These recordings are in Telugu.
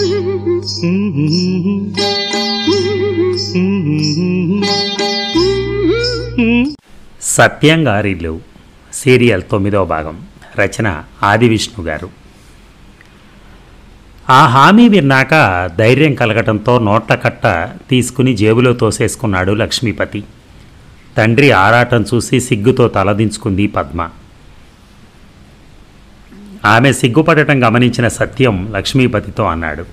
సత్యంగారిల్లు సీరియల్ తొమ్మిదవ భాగం రచన విష్ణు గారు ఆ హామీ విన్నాక ధైర్యం కలగటంతో నోట్ల కట్ట తీసుకుని జేబులో తోసేసుకున్నాడు లక్ష్మీపతి తండ్రి ఆరాటం చూసి సిగ్గుతో తలదించుకుంది పద్మ ఆమె సిగ్గుపడటం గమనించిన సత్యం లక్ష్మీపతితో అన్నాడు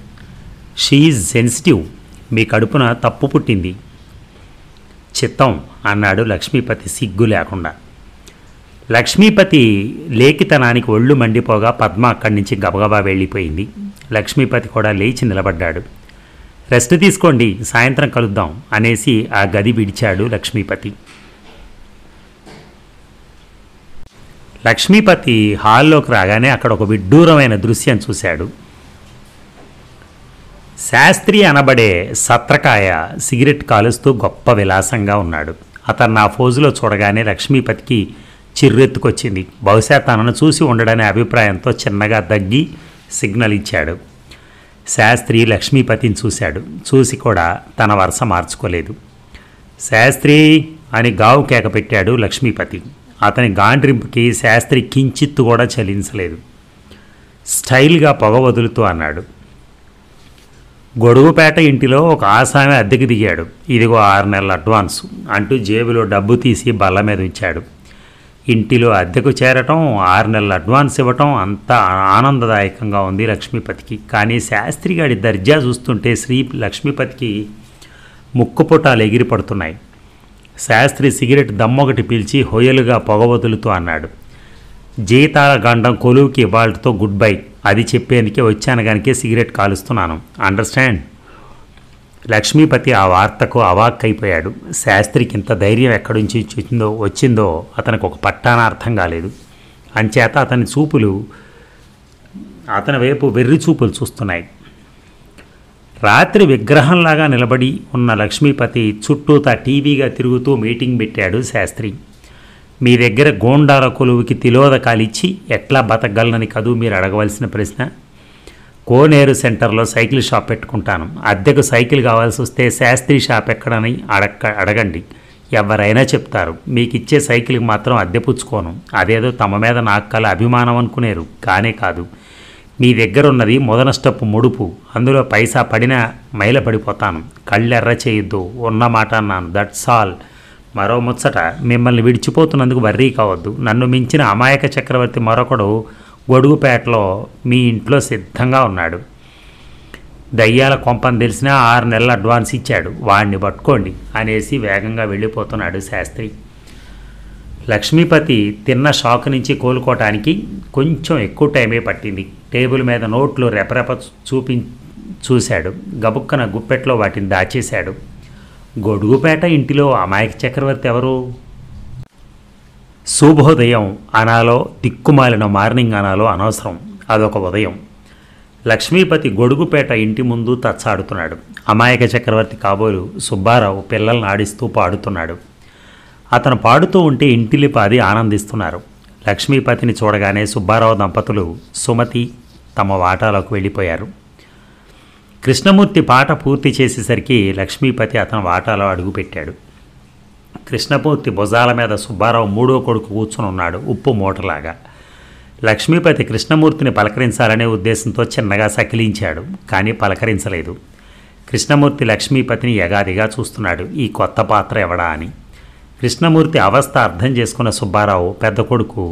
షీఈ్ సెన్సిటివ్ మీ కడుపున తప్పు పుట్టింది చిత్తం అన్నాడు లక్ష్మీపతి సిగ్గు లేకుండా లక్ష్మీపతి లేఖితనానికి ఒళ్ళు మండిపోగా పద్మ అక్కడి నుంచి గబగబా వెళ్ళిపోయింది లక్ష్మీపతి కూడా లేచి నిలబడ్డాడు రెస్ట్ తీసుకోండి సాయంత్రం కలుద్దాం అనేసి ఆ గది విడిచాడు లక్ష్మీపతి లక్ష్మీపతి హాల్లోకి రాగానే అక్కడ ఒక విడ్డూరమైన దృశ్యం చూశాడు శాస్త్రి అనబడే సత్రకాయ సిగరెట్ కాలుస్తూ గొప్ప విలాసంగా ఉన్నాడు అతను నా ఫోజులో చూడగానే లక్ష్మీపతికి చిర్రెత్తుకొచ్చింది బహుశా తనను చూసి ఉండడనే అభిప్రాయంతో చిన్నగా దగ్గి సిగ్నల్ ఇచ్చాడు శాస్త్రి లక్ష్మీపతిని చూశాడు చూసి కూడా తన వరుస మార్చుకోలేదు శాస్త్రి అని గావు కేక పెట్టాడు లక్ష్మీపతి అతని గాండ్రింపుకి శాస్త్రి కించిత్తు కూడా చలించలేదు స్టైల్గా పొగ వదులుతూ అన్నాడు గొడుగుపేట ఇంటిలో ఒక ఆసామి అద్దెకి దిగాడు ఇదిగో ఆరు నెలల అడ్వాన్స్ అంటూ జేబులో డబ్బు తీసి బల్ల మీద ఉంచాడు ఇంటిలో అద్దెకు చేరటం ఆరు నెలల అడ్వాన్స్ ఇవ్వటం అంత ఆనందదాయకంగా ఉంది లక్ష్మీపతికి కానీ శాస్త్రి గారి దర్జా చూస్తుంటే శ్రీ లక్ష్మీపతికి ముక్కుపుటాలు ఎగిరి ఎగిరిపడుతున్నాయి శాస్త్రి సిగరెట్ దమ్మొకటి పీల్చి హొయలుగా వదులుతూ అన్నాడు జీతాల గండం కొలువుకి వాళ్ళతో గుడ్ బై అది చెప్పేందుకే వచ్చాను కనుక సిగరెట్ కాలుస్తున్నాను అండర్స్టాండ్ లక్ష్మీపతి ఆ వార్తకు అవాక్కైపోయాడు శాస్త్రికి ఇంత ధైర్యం ఎక్కడి నుంచి వచ్చిందో వచ్చిందో అతనికి ఒక పట్టాన అర్థం కాలేదు అంచేత అతని చూపులు అతని వైపు వెర్రి చూపులు చూస్తున్నాయి రాత్రి విగ్రహంలాగా నిలబడి ఉన్న లక్ష్మీపతి చుట్టూతా టీవీగా తిరుగుతూ మీటింగ్ పెట్టాడు శాస్త్రి మీ దగ్గర గోండాల కొలువుకి తిలోదకాలిచ్చి ఎట్లా బతకగలనని కదూ మీరు అడగవలసిన ప్రశ్న కోనేరు సెంటర్లో సైకిల్ షాప్ పెట్టుకుంటాను అద్దెకు సైకిల్ కావాల్సి వస్తే శాస్త్రి షాప్ ఎక్కడని అడక్క అడగండి ఎవరైనా చెప్తారు మీకు ఇచ్చే సైకిల్కి మాత్రం అద్దె పుచ్చుకోను అదేదో తమ మీద నాకు కల అభిమానం అనుకునేరు కానే కాదు మీ దగ్గరున్నది మొదనష్టపు ముడుపు అందులో పైసా పడినా మైల పడిపోతాను కళ్ళెర్ర చేయొద్దు ఉన్నమాట అన్నాను దట్స్ ఆల్ మరో ముచ్చట మిమ్మల్ని విడిచిపోతున్నందుకు వర్రీ కావద్దు నన్ను మించిన అమాయక చక్రవర్తి మరొకడు గొడుగుపేటలో మీ ఇంట్లో సిద్ధంగా ఉన్నాడు దయ్యాల కొంపని తెలిసినా ఆరు నెలల అడ్వాన్స్ ఇచ్చాడు వాడిని పట్టుకోండి అనేసి వేగంగా వెళ్ళిపోతున్నాడు శాస్త్రి లక్ష్మీపతి తిన్న షాక్ నుంచి కోలుకోవటానికి కొంచెం ఎక్కువ టైమే పట్టింది టేబుల్ మీద నోట్లు రెపరెప చూపి చూశాడు గబుక్కన గుప్పెట్లో వాటిని దాచేశాడు గొడుగుపేట ఇంటిలో అమాయక చక్రవర్తి ఎవరు శుభోదయం అనాలో దిక్కుమాలిన మార్నింగ్ అనాలో అనవసరం అదొక ఉదయం లక్ష్మీపతి గొడుగుపేట ఇంటి ముందు తచ్చాడుతున్నాడు అమాయక చక్రవర్తి కాబోలు సుబ్బారావు పిల్లల్ని ఆడిస్తూ పాడుతున్నాడు అతను పాడుతూ ఉంటే ఇంటిలిపాది ఆనందిస్తున్నారు లక్ష్మీపతిని చూడగానే సుబ్బారావు దంపతులు సుమతి తమ వాటాలకు వెళ్ళిపోయారు కృష్ణమూర్తి పాట పూర్తి చేసేసరికి లక్ష్మీపతి అతని వాటాలో అడుగుపెట్టాడు కృష్ణమూర్తి భుజాల మీద సుబ్బారావు మూడో కొడుకు కూర్చుని ఉన్నాడు ఉప్పు మూటలాగా లక్ష్మీపతి కృష్ణమూర్తిని పలకరించాలనే ఉద్దేశంతో చిన్నగా సకిలించాడు కానీ పలకరించలేదు కృష్ణమూర్తి లక్ష్మీపతిని యగాదిగా చూస్తున్నాడు ఈ కొత్త పాత్ర ఎవడా అని కృష్ణమూర్తి అవస్థ అర్థం చేసుకున్న సుబ్బారావు పెద్ద కొడుకు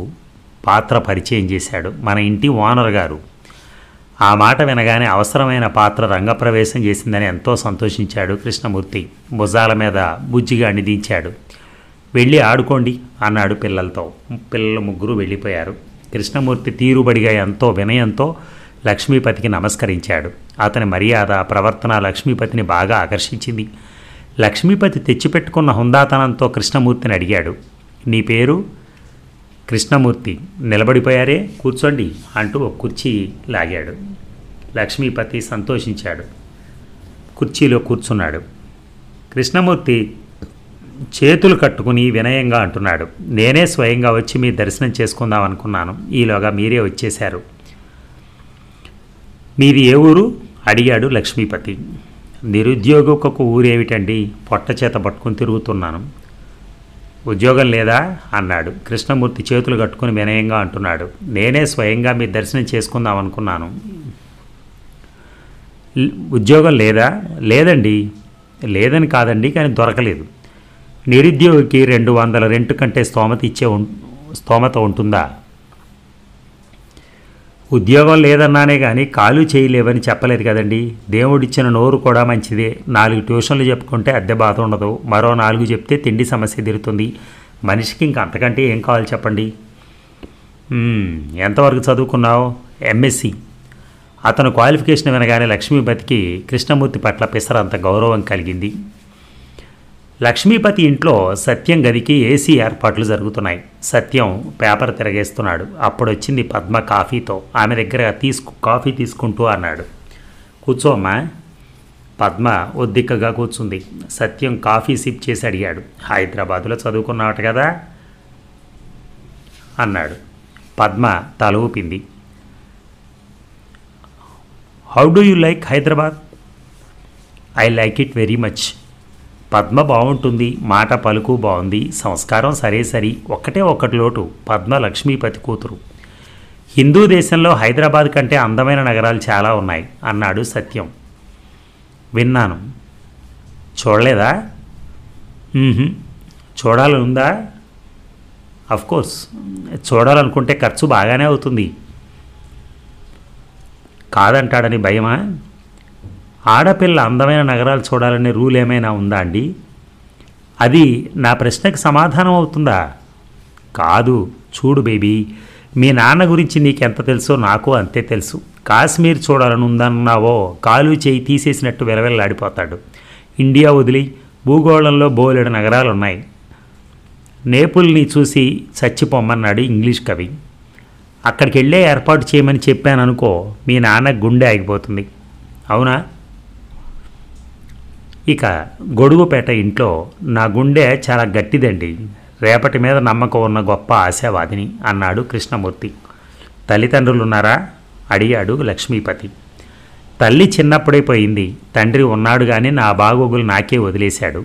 పాత్ర పరిచయం చేశాడు మన ఇంటి ఓనర్ గారు ఆ మాట వినగానే అవసరమైన పాత్ర రంగప్రవేశం చేసిందని ఎంతో సంతోషించాడు కృష్ణమూర్తి భుజాల మీద బుజ్జిగా నిధించాడు వెళ్ళి ఆడుకోండి అన్నాడు పిల్లలతో పిల్లలు ముగ్గురు వెళ్ళిపోయారు కృష్ణమూర్తి తీరుబడిగా ఎంతో వినయంతో లక్ష్మీపతికి నమస్కరించాడు అతని మర్యాద ప్రవర్తన లక్ష్మీపతిని బాగా ఆకర్షించింది లక్ష్మీపతి తెచ్చిపెట్టుకున్న హుందాతనంతో కృష్ణమూర్తిని అడిగాడు నీ పేరు కృష్ణమూర్తి నిలబడిపోయారే కూర్చోండి అంటూ ఒక కుర్చీ లాగాడు లక్ష్మీపతి సంతోషించాడు కుర్చీలో కూర్చున్నాడు కృష్ణమూర్తి చేతులు కట్టుకుని వినయంగా అంటున్నాడు నేనే స్వయంగా వచ్చి మీ దర్శనం చేసుకుందాం అనుకున్నాను ఈలోగా మీరే వచ్చేశారు మీది ఏ ఊరు అడిగాడు లక్ష్మీపతి నిరుద్యోగకు ఊరేమిటండి పొట్ట చేత పట్టుకుని తిరుగుతున్నాను ఉద్యోగం లేదా అన్నాడు కృష్ణమూర్తి చేతులు కట్టుకుని వినయంగా అంటున్నాడు నేనే స్వయంగా మీ దర్శనం చేసుకుందాం అనుకున్నాను ఉద్యోగం లేదా లేదండి లేదని కాదండి కానీ దొరకలేదు నిరుద్యోగికి రెండు వందల రెంట్ కంటే స్తోమత ఇచ్చే స్తోమత ఉంటుందా ఉద్యోగం లేదన్నానే కానీ కాలు చేయలేవని చెప్పలేదు కదండి దేవుడిచ్చిన నోరు కూడా మంచిదే నాలుగు ట్యూషన్లు చెప్పుకుంటే అద్దె బాధ ఉండదు మరో నాలుగు చెప్తే తిండి సమస్య తీరుతుంది మనిషికి ఇంక అంతకంటే ఏం కావాలి చెప్పండి ఎంతవరకు చదువుకున్నావు ఎంఎస్సి అతను క్వాలిఫికేషన్ వినగానే లక్ష్మీపతికి కృష్ణమూర్తి పట్ల పిసరంత గౌరవం కలిగింది లక్ష్మీపతి ఇంట్లో సత్యం గదికి ఏసీ ఏర్పాట్లు జరుగుతున్నాయి సత్యం పేపర్ తిరగేస్తున్నాడు అప్పుడొచ్చింది పద్మ కాఫీతో ఆమె దగ్గర తీసుకు కాఫీ తీసుకుంటూ అన్నాడు కూర్చోమ్మా పద్మ ఒద్దిక్కగా కూర్చుంది సత్యం కాఫీ సిప్ చేసి అడిగాడు హైదరాబాదులో చదువుకున్నావట కదా అన్నాడు పద్మ తల ఊపింది how do you like Hyderabad I like it very much Padma బాగుంటుంది మాట పలుకు బాగుంది సంస్కారం సరే సరి ఒక్కటే ఒక్కటి లోటు పద్మ లక్ష్మీపతి కూతురు హిందూ దేశంలో హైదరాబాద్ కంటే అందమైన నగరాలు చాలా ఉన్నాయి అన్నాడు సత్యం విన్నాను చూడలేదా చూడాలి ఉందా కోర్స్ చూడాలనుకుంటే ఖర్చు బాగానే అవుతుంది కాదంటాడని భయమా ఆడపిల్ల అందమైన నగరాలు చూడాలనే రూల్ ఏమైనా ఉందా అండి అది నా ప్రశ్నకు సమాధానం అవుతుందా కాదు చూడు బేబీ మీ నాన్న గురించి నీకెంత తెలుసో నాకు అంతే తెలుసు కాశ్మీర్ చూడాలని ఉందన్నావో కాలు చేయి తీసేసినట్టు వెలవెల్లాడిపోతాడు ఇండియా వదిలి భూగోళంలో బోలెడు నగరాలు ఉన్నాయి నేపుల్ని చూసి చచ్చిపోమ్మన్నాడు ఇంగ్లీష్ కవి అక్కడికి వెళ్ళే ఏర్పాటు చేయమని చెప్పాననుకో మీ నాన్న గుండె ఆగిపోతుంది అవునా ఇక గొడుగుపేట ఇంట్లో నా గుండె చాలా గట్టిదండి రేపటి మీద నమ్మకం ఉన్న గొప్ప ఆశావాదిని అన్నాడు కృష్ణమూర్తి తల్లిదండ్రులున్నారా అడిగాడు లక్ష్మీపతి తల్లి చిన్నప్పుడే పోయింది తండ్రి ఉన్నాడు కానీ నా బాగోగులు నాకే వదిలేశాడు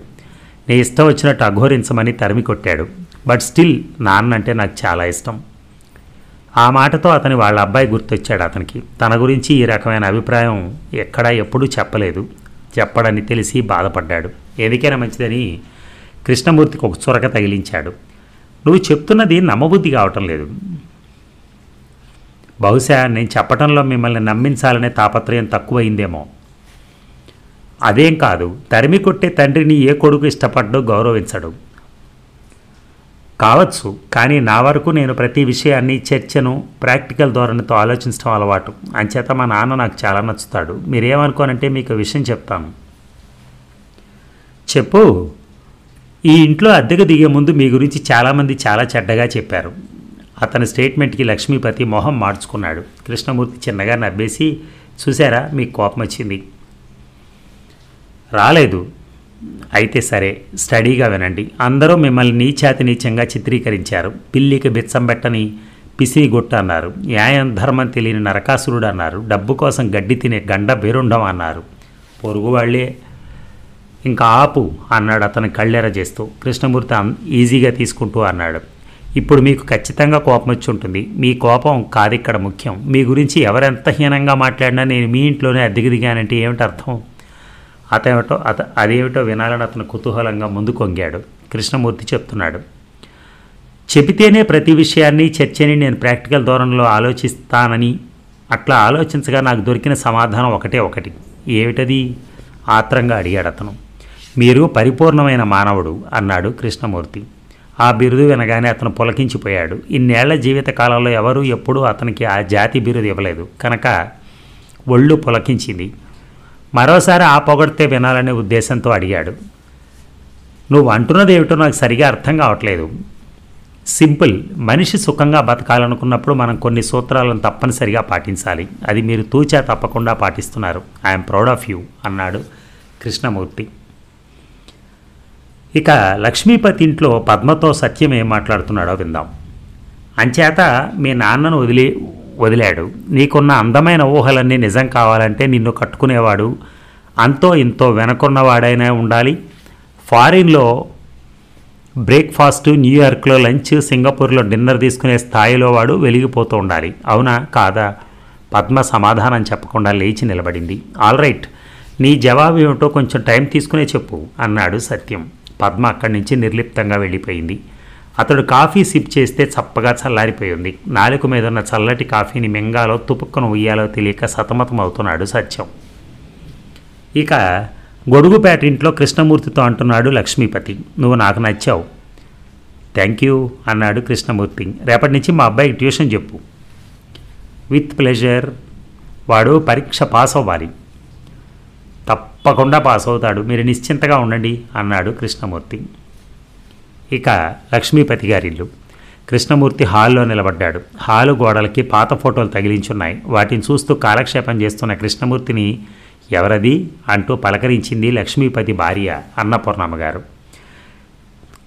నీ ఇష్టం వచ్చినట్టు అఘోరించమని తరిమి కొట్టాడు బట్ స్టిల్ నాన్నంటే నాకు చాలా ఇష్టం ఆ మాటతో అతని వాళ్ళ అబ్బాయి గుర్తొచ్చాడు అతనికి తన గురించి ఈ రకమైన అభిప్రాయం ఎక్కడా ఎప్పుడూ చెప్పలేదు చెప్పడని తెలిసి బాధపడ్డాడు ఎందుకైనా మంచిదని కృష్ణమూర్తికి ఒక చొరక తగిలించాడు నువ్వు చెప్తున్నది నమ్మబుద్ధి కావటం లేదు బహుశా నేను చెప్పటంలో మిమ్మల్ని నమ్మించాలనే తాపత్రయం తక్కువైందేమో అదేం కాదు తరిమి కొట్టే తండ్రిని ఏ కొడుకు ఇష్టపడ్డో గౌరవించడు కావచ్చు కానీ నా వరకు నేను ప్రతి విషయాన్ని చర్చను ప్రాక్టికల్ ధోరణితో ఆలోచించడం అలవాటు అంచేత మా నాన్న నాకు చాలా నచ్చుతాడు మీరేమనుకోనంటే మీకు విషయం చెప్తాను చెప్పు ఈ ఇంట్లో అద్దెకు దిగే ముందు మీ గురించి చాలామంది చాలా చెడ్డగా చెప్పారు అతని స్టేట్మెంట్కి లక్ష్మీపతి మొహం మార్చుకున్నాడు కృష్ణమూర్తి చిన్నగా నవ్వేసి చూసారా మీకు కోపం వచ్చింది రాలేదు అయితే సరే స్టడీగా వినండి అందరూ మిమ్మల్ని నీచాతి నీచంగా చిత్రీకరించారు పిల్లికి బిచ్చం పెట్టని పిసిగొట్టు అన్నారు న్యాయం ధర్మం తెలియని నరకాసురుడు అన్నారు డబ్బు కోసం గడ్డి తినే గండ బేరుండం అన్నారు పొరుగు వాళ్ళే ఇంకా ఆపు అన్నాడు అతను కళ్ళెర చేస్తూ కృష్ణమూర్తి ఈజీగా తీసుకుంటూ అన్నాడు ఇప్పుడు మీకు ఖచ్చితంగా కోపం వచ్చి ఉంటుంది మీ కోపం కాదు ఇక్కడ ముఖ్యం మీ గురించి ఎవరెంత హీనంగా మాట్లాడినా నేను మీ ఇంట్లోనే అద్దెకు దిగానంటే ఏమిటి అర్థం అతేమిటో అత అదేమిటో వినాలని అతను కుతూహలంగా ముందుకొంగాడు కృష్ణమూర్తి చెప్తున్నాడు చెబితేనే ప్రతి విషయాన్ని చర్చని నేను ప్రాక్టికల్ ధోరణిలో ఆలోచిస్తానని అట్లా ఆలోచించగా నాకు దొరికిన సమాధానం ఒకటే ఒకటి ఏమిటది ఆత్రంగా అడిగాడు అతను మీరు పరిపూర్ణమైన మానవుడు అన్నాడు కృష్ణమూర్తి ఆ బిరుదు వినగానే అతను పులకించిపోయాడు ఇన్నేళ్ల జీవిత కాలంలో ఎవరూ ఎప్పుడూ అతనికి ఆ జాతి బిరుదు ఇవ్వలేదు కనుక ఒళ్ళు పులకించింది మరోసారి ఆ పొగడితే వినాలనే ఉద్దేశంతో అడిగాడు నువ్వు అంటున్నది ఏమిటో నాకు సరిగా అర్థం కావట్లేదు సింపుల్ మనిషి సుఖంగా బతకాలనుకున్నప్పుడు మనం కొన్ని సూత్రాలను తప్పనిసరిగా పాటించాలి అది మీరు తూచా తప్పకుండా పాటిస్తున్నారు ఐఎమ్ ప్రౌడ్ ఆఫ్ యూ అన్నాడు కృష్ణమూర్తి ఇక లక్ష్మీపతి ఇంట్లో పద్మతో సత్యం ఏం మాట్లాడుతున్నాడో విందాం అంచేత మీ నాన్నను వదిలి వదిలాడు నీకున్న అందమైన ఊహలన్నీ నిజం కావాలంటే నిన్ను కట్టుకునేవాడు అంతో ఇంతో వెనకున్నవాడైనా ఉండాలి ఫారిన్లో బ్రేక్ఫాస్ట్ న్యూయార్క్లో లంచ్ సింగపూర్లో డిన్నర్ తీసుకునే స్థాయిలో వాడు వెలిగిపోతూ ఉండాలి అవునా కాదా పద్మ సమాధానం చెప్పకుండా లేచి నిలబడింది ఆల్ రైట్ నీ జవాబు ఏమిటో కొంచెం టైం తీసుకునే చెప్పు అన్నాడు సత్యం పద్మ అక్కడి నుంచి నిర్లిప్తంగా వెళ్ళిపోయింది అతడు కాఫీ సిప్ చేస్తే చప్పగా చల్లారిపోయింది నాలుక మీద ఉన్న చల్లటి కాఫీని మింగాలో తుపుక్కన ఉయ్యాలో తెలియక సతమతమవుతున్నాడు సత్యం ఇక గొడుగుపేట ఇంట్లో కృష్ణమూర్తితో అంటున్నాడు లక్ష్మీపతి నువ్వు నాకు నచ్చావు థ్యాంక్ యూ అన్నాడు కృష్ణమూర్తి రేపటి నుంచి మా అబ్బాయికి ట్యూషన్ చెప్పు విత్ ప్లెజర్ వాడు పరీక్ష పాస్ అవ్వాలి తప్పకుండా పాస్ అవుతాడు మీరు నిశ్చింతగా ఉండండి అన్నాడు కృష్ణమూర్తి ఇక లక్ష్మీపతి గారిల్లు కృష్ణమూర్తి హాల్లో నిలబడ్డాడు హాలు గోడలకి పాత ఫోటోలు తగిలించున్నాయి వాటిని చూస్తూ కాలక్షేపం చేస్తున్న కృష్ణమూర్తిని ఎవరది అంటూ పలకరించింది లక్ష్మీపతి భార్య అన్నపూర్ణమ్మ గారు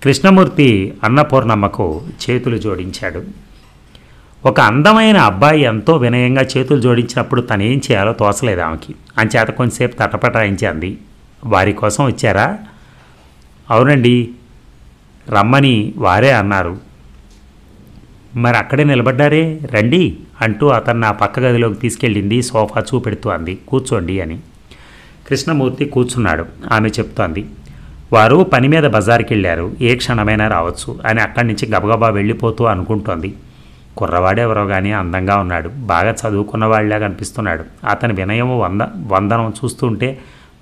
కృష్ణమూర్తి అన్నపూర్ణమ్మకు చేతులు జోడించాడు ఒక అందమైన అబ్బాయి ఎంతో వినయంగా చేతులు జోడించినప్పుడు ఏం చేయాలో తోసలేదు ఆమెకి అంచేత కొంతసేపు తటపటాయించింది వారి కోసం వచ్చారా అవునండి రమ్మని వారే అన్నారు మరి అక్కడే నిలబడ్డారే రండి అంటూ అతను నా పక్క గదిలోకి తీసుకెళ్ళింది సోఫా చూపెడుతూ అంది కూర్చోండి అని కృష్ణమూర్తి కూర్చున్నాడు ఆమె చెప్తోంది వారు పని మీద బజార్కి వెళ్ళారు ఏ క్షణమైనా రావచ్చు అని అక్కడి నుంచి గబగబా వెళ్ళిపోతూ అనుకుంటోంది కుర్రవాడెవరో కానీ అందంగా ఉన్నాడు బాగా చదువుకున్నవాళ్లా కనిపిస్తున్నాడు అతని వినయం వంద వందనం చూస్తుంటే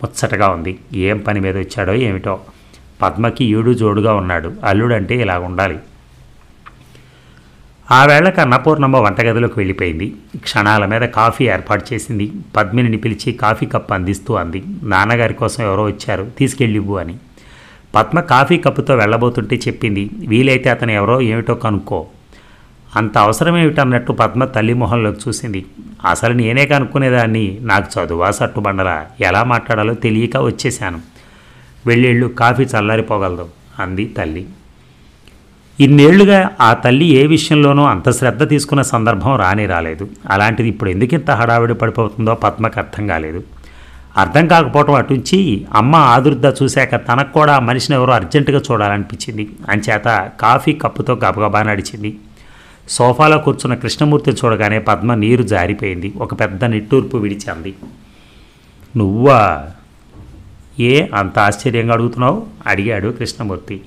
ముచ్చటగా ఉంది ఏం పని మీద వచ్చాడో ఏమిటో పద్మకి ఈడు జోడుగా ఉన్నాడు అల్లుడంటే ఇలా ఉండాలి ఆ వేళకు అన్నపూర్ణమ్మ వంటగదిలోకి వెళ్ళిపోయింది క్షణాల మీద కాఫీ ఏర్పాటు చేసింది పద్మిని పిలిచి కాఫీ కప్పు అందిస్తూ అంది నాన్నగారి కోసం ఎవరో వచ్చారు తీసుకెళ్ళివ్వు అని పద్మ కాఫీ కప్పుతో వెళ్ళబోతుంటే చెప్పింది వీలైతే అతను ఎవరో ఏమిటో కనుక్కో అంత అవసరమేమిటన్నట్టు పద్మ తల్లి మొహంలోకి చూసింది అసలు నేనే కనుక్కునేదాన్ని నాకు చదువా సట్టుబండలా ఎలా మాట్లాడాలో తెలియక వచ్చేశాను వెళ్ళేళ్ళు కాఫీ చల్లారిపోగలదు అంది తల్లి ఇన్నేళ్లుగా ఆ తల్లి ఏ విషయంలోనూ అంత శ్రద్ధ తీసుకున్న సందర్భం రాని రాలేదు అలాంటిది ఇప్పుడు ఎందుకింత హడావిడి పడిపోతుందో పద్మకు అర్థం కాలేదు అర్థం కాకపోవటం అటుంచి అమ్మ ఆదుర్ద చూశాక తనకు కూడా ఆ మనిషిని ఎవరో అర్జెంటుగా చూడాలనిపించింది అంచేత కాఫీ కప్పుతో గబగబా నడిచింది సోఫాలో కూర్చున్న కృష్ణమూర్తిని చూడగానే పద్మ నీరు జారిపోయింది ఒక పెద్ద నిట్టూర్పు విడిచింది నువ్వా ఏ అంత ఆశ్చర్యంగా అడుగుతున్నావు అడిగాడు కృష్ణమూర్తి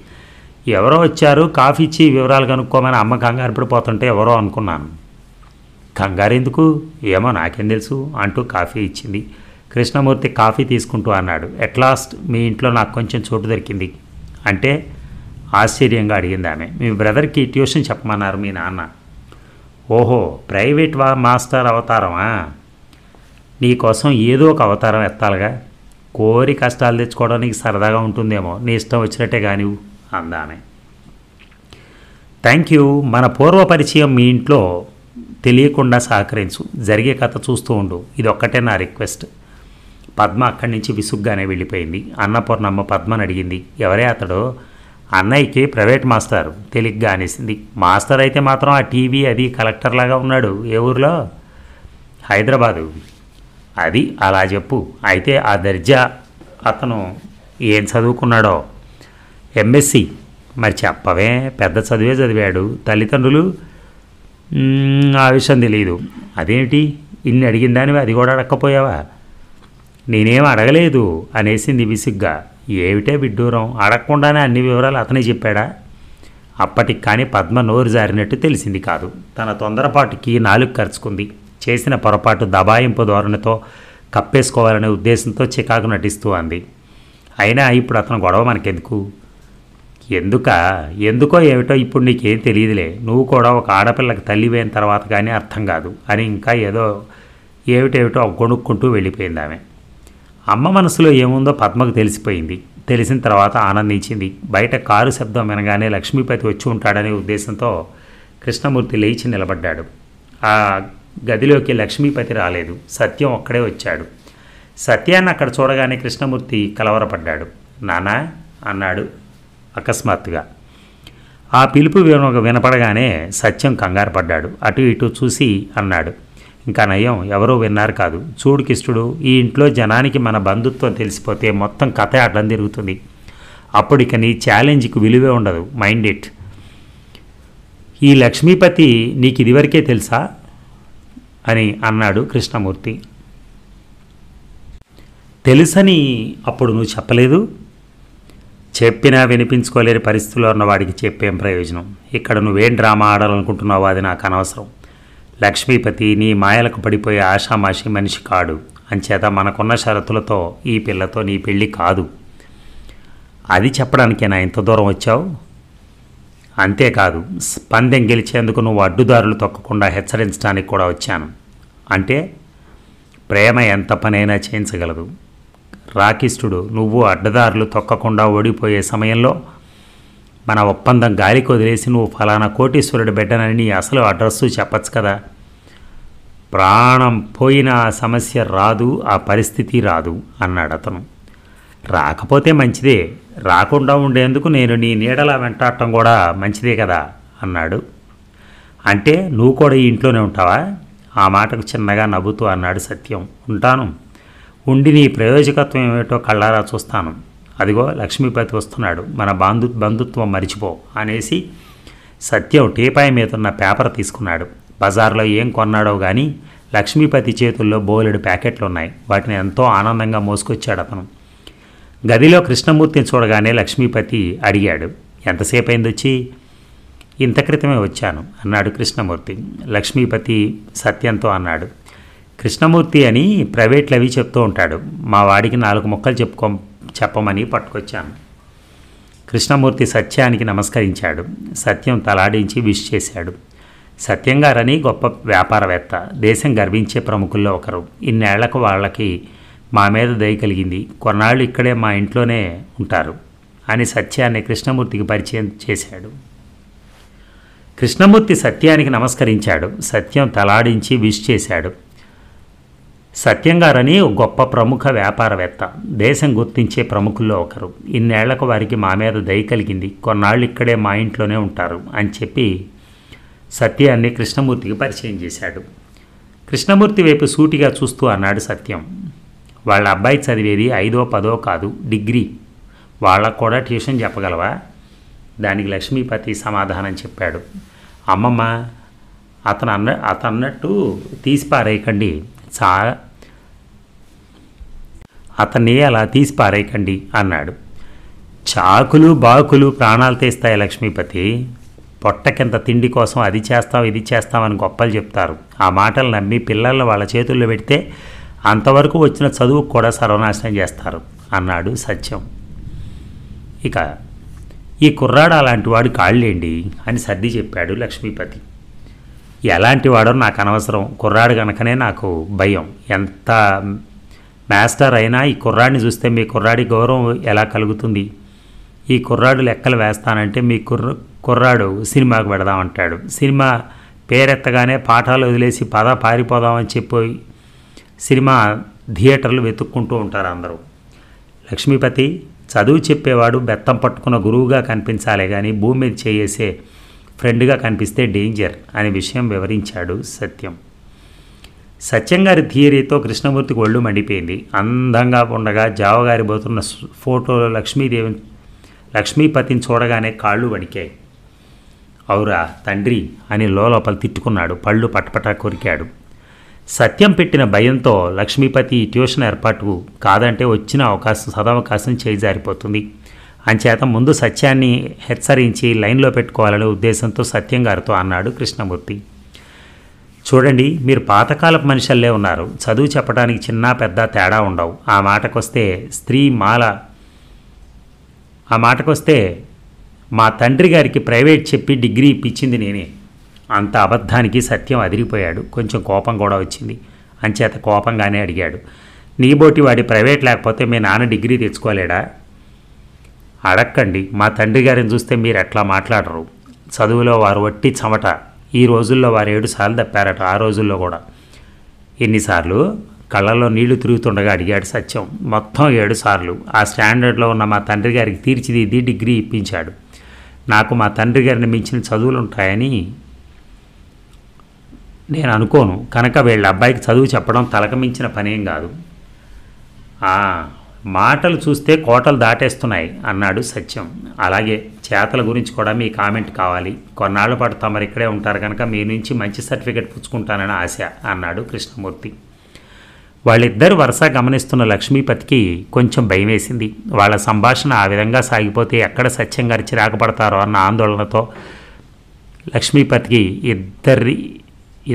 ఎవరో వచ్చారు కాఫీ ఇచ్చి వివరాలు కనుక్కోమని అమ్మ కంగారు పడిపోతుంటే ఎవరో అనుకున్నాను కంగారు ఎందుకు ఏమో నాకేం తెలుసు అంటూ కాఫీ ఇచ్చింది కృష్ణమూర్తి కాఫీ తీసుకుంటూ అన్నాడు అట్లాస్ట్ మీ ఇంట్లో నాకు కొంచెం చోటు దొరికింది అంటే ఆశ్చర్యంగా అడిగింది ఆమె మీ బ్రదర్కి ట్యూషన్ చెప్పమన్నారు మీ నాన్న ఓహో ప్రైవేట్ వా మాస్టర్ అవతారమా నీకోసం ఏదో ఒక అవతారం ఎత్తాలిగా కోరి కష్టాలు తెచ్చుకోవడానికి సరదాగా ఉంటుందేమో నీ ఇష్టం వచ్చినట్టే కాని అందామే థ్యాంక్ యూ మన పూర్వ పరిచయం మీ ఇంట్లో తెలియకుండా సహకరించు జరిగే కథ చూస్తూ ఉండు ఇది ఒక్కటే నా రిక్వెస్ట్ పద్మ అక్కడి నుంచి విసుగ్గానే వెళ్ళిపోయింది అన్నపూర్ణమ్మ పద్మని అడిగింది ఎవరే అతడు అన్నయ్యకి ప్రైవేట్ మాస్టర్ తేలిగ్గా అనేసింది మాస్టర్ అయితే మాత్రం ఆ టీవీ అది కలెక్టర్లాగా ఉన్నాడు ఏ ఊరిలో హైదరాబాదు అది అలా చెప్పు అయితే ఆ దర్జా అతను ఏం చదువుకున్నాడో ఎంఎస్సి మరి చెప్పవే పెద్ద చదివే చదివాడు తల్లిదండ్రులు ఆ విషయం తెలియదు అదేమిటి ఇన్ని అడిగిన దానివి అది కూడా అడగకపోయావా నేనేం అడగలేదు అనేసింది విసిగ్గా ఏమిటే విడ్డూరం అడగకుండానే అన్ని వివరాలు అతనే చెప్పాడా అప్పటికి కానీ పద్మ నోరు జారినట్టు తెలిసింది కాదు తన తొందరపాటుకి నాలుగు ఖర్చుకుంది చేసిన పొరపాటు దబాయింపు ధోరణితో కప్పేసుకోవాలనే ఉద్దేశంతో చికాకు నటిస్తూ అంది అయినా ఇప్పుడు అతను గొడవ మనకెందుకు ఎందుక ఎందుకో ఏమిటో ఇప్పుడు నీకేం తెలియదులే నువ్వు కూడా ఒక ఆడపిల్లకి తల్లివైన తర్వాత కానీ అర్థం కాదు అని ఇంకా ఏదో ఏమిటేమిటో కొనుక్కుంటూ వెళ్ళిపోయింది ఆమె అమ్మ మనసులో ఏముందో పద్మకు తెలిసిపోయింది తెలిసిన తర్వాత ఆనందించింది బయట కారు శబ్దం వినగానే లక్ష్మీపతి వచ్చి ఉంటాడనే ఉద్దేశంతో కృష్ణమూర్తి లేచి నిలబడ్డాడు ఆ గదిలోకి లక్ష్మీపతి రాలేదు సత్యం ఒక్కడే వచ్చాడు సత్యాన్ని అక్కడ చూడగానే కృష్ణమూర్తి కలవరపడ్డాడు నానా అన్నాడు అకస్మాత్తుగా ఆ పిలుపు వినపడగానే సత్యం కంగారు పడ్డాడు అటు ఇటు చూసి అన్నాడు ఇంకా నయం ఎవరో విన్నారు కాదు చూడు కిష్టుడు ఈ ఇంట్లో జనానికి మన బంధుత్వం తెలిసిపోతే మొత్తం కథ అడ్డం తిరుగుతుంది అప్పుడు ఇక నీ ఛాలెంజ్కి విలువే ఉండదు మైండ్ ఇట్ ఈ లక్ష్మీపతి నీకు ఇదివరకే తెలుసా అని అన్నాడు కృష్ణమూర్తి తెలుసని అప్పుడు నువ్వు చెప్పలేదు చెప్పినా వినిపించుకోలేని ఉన్న ఉన్నవాడికి చెప్పేం ప్రయోజనం ఇక్కడ నువ్వేం డ్రామా ఆడాలనుకుంటున్నావు అది నాకు అనవసరం లక్ష్మీపతి నీ మాయలకు పడిపోయే ఆషామాషి మనిషి కాడు అంచేత మనకున్న షరతులతో ఈ పిల్లతో నీ పెళ్ళి కాదు అది చెప్పడానికి నా ఇంత దూరం వచ్చావు అంతేకాదు పందెం గెలిచేందుకు నువ్వు అడ్డుదారులు తొక్కకుండా హెచ్చరించడానికి కూడా వచ్చాను అంటే ప్రేమ ఎంత పనైనా చేయించగలదు రాకిష్ఠుడు నువ్వు అడ్డదారులు తొక్కకుండా ఓడిపోయే సమయంలో మన ఒప్పందం గాలికి వదిలేసి నువ్వు ఫలానా కోటీశ్వరుడు బిడ్డనని నీ అసలు అడ్రస్సు చెప్పచ్చు కదా ప్రాణం పోయిన ఆ సమస్య రాదు ఆ పరిస్థితి రాదు అన్నాడు అతను రాకపోతే మంచిదే రాకుండా ఉండేందుకు నేను నీ నీడలా వెంటాడటం కూడా మంచిదే కదా అన్నాడు అంటే నువ్వు కూడా ఈ ఇంట్లోనే ఉంటావా ఆ మాటకు చిన్నగా నవ్వుతూ అన్నాడు సత్యం ఉంటాను ఉండి నీ ప్రయోజకత్వం ఏమిటో కళ్ళారా చూస్తాను అదిగో లక్ష్మీపతి వస్తున్నాడు మన బాంధు బంధుత్వం మరిచిపో అనేసి సత్యం టీపాయ మీద ఉన్న పేపర్ తీసుకున్నాడు బజార్లో ఏం కొన్నాడో కానీ లక్ష్మీపతి చేతుల్లో బోలెడు ప్యాకెట్లు ఉన్నాయి వాటిని ఎంతో ఆనందంగా మోసుకొచ్చాడు అతను గదిలో కృష్ణమూర్తిని చూడగానే లక్ష్మీపతి అడిగాడు ఎంతసేపు అయింది వచ్చి ఇంత క్రితమే వచ్చాను అన్నాడు కృష్ణమూర్తి లక్ష్మీపతి సత్యంతో అన్నాడు కృష్ణమూర్తి అని ప్రైవేట్లు అవి చెప్తూ ఉంటాడు మా వాడికి నాలుగు మొక్కలు చెప్పుకో చెప్పమని పట్టుకొచ్చాను కృష్ణమూర్తి సత్యానికి నమస్కరించాడు సత్యం తలాడించి విష్ చేశాడు సత్యంగారని గొప్ప వ్యాపారవేత్త దేశం గర్వించే ప్రముఖుల్లో ఒకరు ఇన్నేళ్లకు వాళ్ళకి మా మీద దయ కలిగింది కొన్నాళ్ళు ఇక్కడే మా ఇంట్లోనే ఉంటారు అని సత్యాన్ని కృష్ణమూర్తికి పరిచయం చేశాడు కృష్ణమూర్తి సత్యానికి నమస్కరించాడు సత్యం తలాడించి విష్ చేశాడు సత్యం గారని గొప్ప ప్రముఖ వ్యాపారవేత్త దేశం గుర్తించే ప్రముఖుల్లో ఒకరు ఇన్నేళ్లకు వారికి మా మీద దయ కలిగింది కొన్నాళ్ళు ఇక్కడే మా ఇంట్లోనే ఉంటారు అని చెప్పి సత్యాన్ని కృష్ణమూర్తికి పరిచయం చేశాడు కృష్ణమూర్తి వైపు సూటిగా చూస్తూ అన్నాడు సత్యం వాళ్ళ అబ్బాయి చదివేది ఐదో పదో కాదు డిగ్రీ వాళ్ళకు కూడా ట్యూషన్ చెప్పగలవా దానికి లక్ష్మీపతి సమాధానం చెప్పాడు అమ్మమ్మ అతను అన్న అతను అన్నట్టు పారేయకండి చా అతన్ని అలా తీసిపారేయకండి అన్నాడు చాకులు బాకులు ప్రాణాలు తీస్తాయి లక్ష్మీపతి పొట్టకింత తిండి కోసం అది చేస్తాం ఇది చేస్తామని గొప్పలు చెప్తారు ఆ మాటలు నమ్మి పిల్లల్ని వాళ్ళ చేతుల్లో పెడితే అంతవరకు వచ్చిన చదువు కూడా సర్వనాశనం చేస్తారు అన్నాడు సత్యం ఇక ఈ కుర్రాడు అలాంటి వాడు కాళ్ళేండి అని సర్ది చెప్పాడు లక్ష్మీపతి ఎలాంటి వాడో నాకు అనవసరం కుర్రాడు కనుకనే నాకు భయం ఎంత మాస్టర్ అయినా ఈ కుర్రాడిని చూస్తే మీ కుర్రాడి గౌరవం ఎలా కలుగుతుంది ఈ కుర్రాడు లెక్కలు వేస్తానంటే మీ కుర్ర కుర్రాడు సినిమాకు పెడదామంటాడు సినిమా పేరెత్తగానే పాఠాలు వదిలేసి పద పారిపోదామని చెప్పి సినిమా థియేటర్లు వెతుక్కుంటూ ఉంటారు అందరూ లక్ష్మీపతి చదువు చెప్పేవాడు బెత్తం పట్టుకున్న గురువుగా కనిపించాలే కానీ భూమి మీద చేసే ఫ్రెండ్గా కనిపిస్తే డేంజర్ అనే విషయం వివరించాడు సత్యం సత్యం గారి థియరీతో కృష్ణమూర్తికి ఒళ్ళు మండిపోయింది అందంగా ఉండగా జావగారి పోతున్న ఫోటోలో లక్ష్మీదేవి లక్ష్మీపతిని చూడగానే కాళ్ళు వణికాయి అవురా తండ్రి అని లోపల తిట్టుకున్నాడు పళ్ళు పటపట కొరికాడు సత్యం పెట్టిన భయంతో లక్ష్మీపతి ట్యూషన్ ఏర్పాటుకు కాదంటే వచ్చిన అవకాశం సదవకాశం చేజారిపోతుంది అంచేత ముందు సత్యాన్ని హెచ్చరించి లైన్లో పెట్టుకోవాలనే ఉద్దేశంతో సత్యం గారితో అన్నాడు కృష్ణమూర్తి చూడండి మీరు పాతకాలపు మనుషుల్లే ఉన్నారు చదువు చెప్పడానికి చిన్న పెద్ద తేడా ఉండవు ఆ మాటకొస్తే స్త్రీ మాల ఆ మాటకొస్తే మా తండ్రి గారికి ప్రైవేట్ చెప్పి డిగ్రీ ఇప్పించింది నేనే అంత అబద్ధానికి సత్యం అదిరిపోయాడు కొంచెం కోపం కూడా వచ్చింది అంచేత కోపంగానే అడిగాడు నీబోటి వాడి ప్రైవేట్ లేకపోతే మీ నాన్న డిగ్రీ తెచ్చుకోలేడా అడక్కండి మా తండ్రి గారిని చూస్తే మీరు ఎట్లా మాట్లాడరు చదువులో వారు వట్టి చెమట ఈ రోజుల్లో వారు ఏడుసార్లు తప్పారట ఆ రోజుల్లో కూడా ఎన్నిసార్లు కళ్ళల్లో నీళ్లు తిరుగుతుండగా అడిగాడు సత్యం మొత్తం ఏడుసార్లు ఆ స్టాండర్డ్లో ఉన్న మా తండ్రి గారికి తీర్చిదిద్ది డిగ్రీ ఇప్పించాడు నాకు మా తండ్రి గారిని మించిన చదువులు ఉంటాయని నేను అనుకోను కనుక వీళ్ళ అబ్బాయికి చదువు చెప్పడం తలకమించిన పనేం కాదు మాటలు చూస్తే కోటలు దాటేస్తున్నాయి అన్నాడు సత్యం అలాగే చేతల గురించి కూడా మీ కామెంట్ కావాలి కొన్నాళ్ళ పాటు తమరు ఇక్కడే ఉంటారు కనుక మీ నుంచి మంచి సర్టిఫికెట్ పుచ్చుకుంటానని ఆశ అన్నాడు కృష్ణమూర్తి వాళ్ళిద్దరు వరుస గమనిస్తున్న లక్ష్మీపతికి కొంచెం భయం వేసింది వాళ్ళ సంభాషణ ఆ విధంగా సాగిపోతే ఎక్కడ సత్యం గారి రాకపడతారో అన్న ఆందోళనతో లక్ష్మీపతికి ఇద్దరి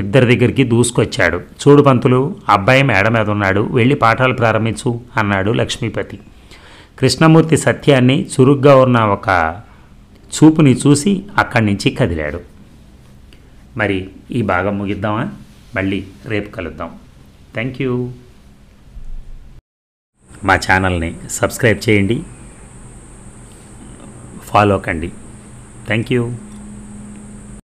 ఇద్దరి దగ్గరికి దూసుకొచ్చాడు చూడు పంతులు అబ్బాయి మేడ మీద ఉన్నాడు వెళ్ళి పాఠాలు ప్రారంభించు అన్నాడు లక్ష్మీపతి కృష్ణమూర్తి సత్యాన్ని చురుగ్గా ఉన్న ఒక చూపుని చూసి అక్కడి నుంచి కదిలాడు మరి ఈ భాగం ముగిద్దామా మళ్ళీ రేపు కలుద్దాం థ్యాంక్ యూ మా ఛానల్ని సబ్స్క్రైబ్ చేయండి ఫాలో కండి థ్యాంక్ యూ